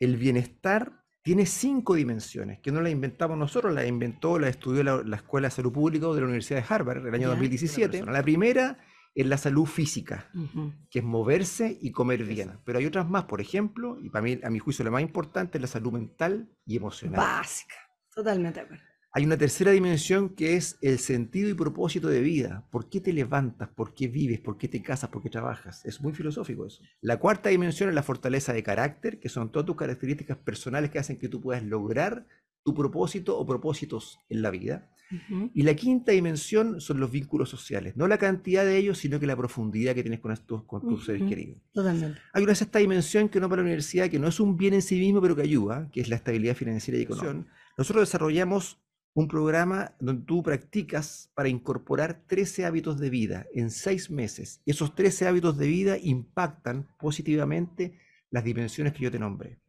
el bienestar tiene cinco dimensiones, que no las inventamos nosotros, la inventó, la estudió la, Escuela de Salud Pública de la Universidad de Harvard en el año 2017. La primera es la salud física, que es moverse y comer bien. Pero hay otras más, por ejemplo, y para mí, a mi juicio, la más importante es la salud mental y emocional. Básica, totalmente hay una tercera dimensión que es el sentido y propósito de vida. ¿Por qué te levantas? ¿Por qué vives? ¿Por qué te casas? ¿Por qué trabajas? Es muy filosófico eso. La cuarta dimensión es la fortaleza de carácter, que son todas tus características personales que hacen que tú puedas lograr tu propósito o propósitos en la vida. Y la quinta dimensión son los vínculos sociales, no la cantidad de ellos, sino que la profundidad que tienes con tus, seres queridos. Totalmente. Hay una sexta dimensión que no para la universidad, que no es un bien en sí mismo, pero que ayuda, que es la estabilidad financiera y económica. Nosotros desarrollamos un programa donde tú practicas para incorporar 13 hábitos de vida en seis meses. Esos 13 hábitos de vida impactan positivamente las dimensiones que yo te nombré.